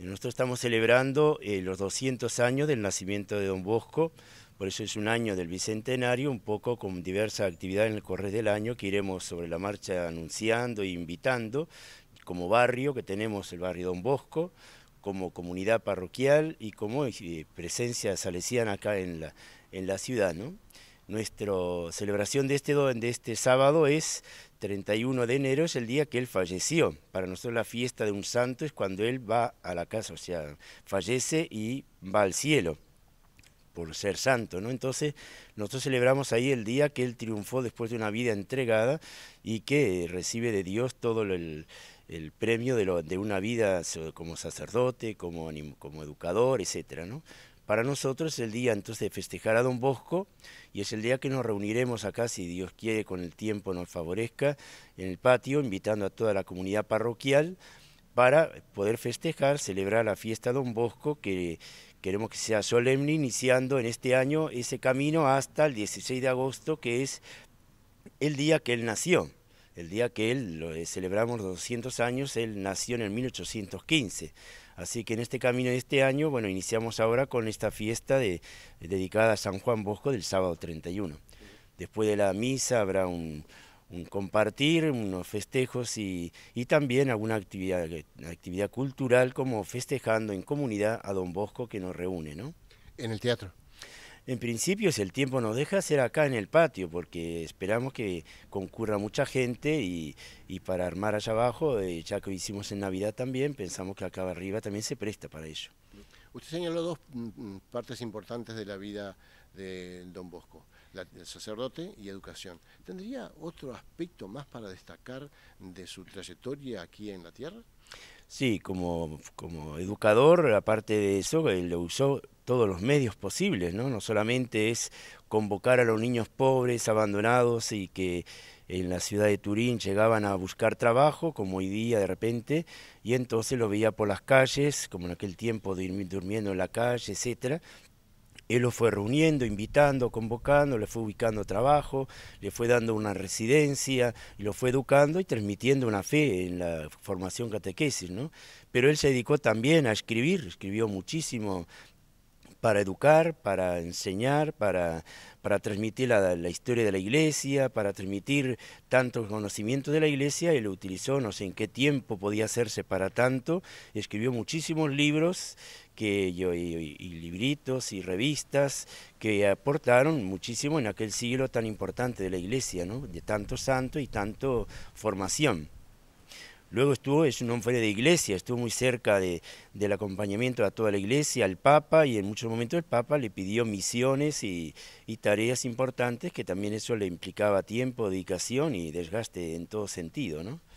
Nosotros estamos celebrando eh, los 200 años del nacimiento de Don Bosco, por eso es un año del Bicentenario, un poco con diversas actividades en el correr del año que iremos sobre la marcha anunciando e invitando, como barrio que tenemos el barrio Don Bosco, como comunidad parroquial y como eh, presencia salesiana acá en la, en la ciudad. ¿no? Nuestra celebración de este, de este sábado es 31 de enero, es el día que él falleció. Para nosotros la fiesta de un santo es cuando él va a la casa, o sea, fallece y va al cielo por ser santo, ¿no? Entonces, nosotros celebramos ahí el día que él triunfó después de una vida entregada y que recibe de Dios todo el, premio de, lo, de, una vida como sacerdote, como, como educador, etcétera, ¿no? para nosotros es el día entonces de festejar a Don Bosco y es el día que nos reuniremos acá, si Dios quiere, con el tiempo nos favorezca, en el patio, invitando a toda la comunidad parroquial para poder festejar, celebrar la fiesta Don Bosco, que queremos que sea solemne, iniciando en este año ese camino hasta el 16 de agosto, que es el día que él nació el día que él, lo, eh, celebramos 200 años, él nació en el 1815. Así que en este camino de este año, bueno, iniciamos ahora con esta fiesta de, dedicada a San Juan Bosco del sábado 31. Después de la misa habrá un, compartir, unos festejos y, también alguna actividad, actividad cultural como festejando en comunidad a Don Bosco que nos reúne, ¿no? En el teatro. En principio, si el tiempo nos deja, será acá en el patio, porque esperamos que concurra mucha gente y, para armar allá abajo, de eh, ya que hicimos en Navidad también, pensamos que acá arriba también se presta para ello. Usted señaló dos mm, mm, partes importantes de la vida de Don Bosco, la, el sacerdote y educación. ¿Tendría otro aspecto más para destacar de su trayectoria aquí en la Tierra? Sí, como, como educador, aparte de eso, él lo usó todos los medios posibles, ¿no? No solamente es convocar a los niños pobres, abandonados y que en la ciudad de Turín llegaban a buscar trabajo, como hoy día de repente, y entonces lo veía por las calles, como en aquel tiempo durmiendo en la calle, etcétera. Él lo fue reuniendo, invitando, convocando, le fue ubicando trabajo, le fue dando una residencia, lo fue educando y transmitiendo una fe en la formación catequesis, ¿no? Pero él se dedicó también a escribir, escribió muchísimo para educar, para enseñar, para, transmitir la, historia de la iglesia, para transmitir tantos conocimientos de la iglesia, y lo utilizó, no sé en qué tiempo podía hacerse para tanto, escribió muchísimos libros que yo, y, libritos y revistas que aportaron muchísimo en aquel siglo tan importante de la iglesia, de tanto santo y tanto formación. Luego estuvo, es un hombre de iglesia, estuvo muy cerca del acompañamiento a toda la iglesia, al Papa, y en muchos momentos el Papa le pidió misiones y, y tareas importantes, que también eso le implicaba tiempo, dedicación y desgaste en todo sentido, ¿no?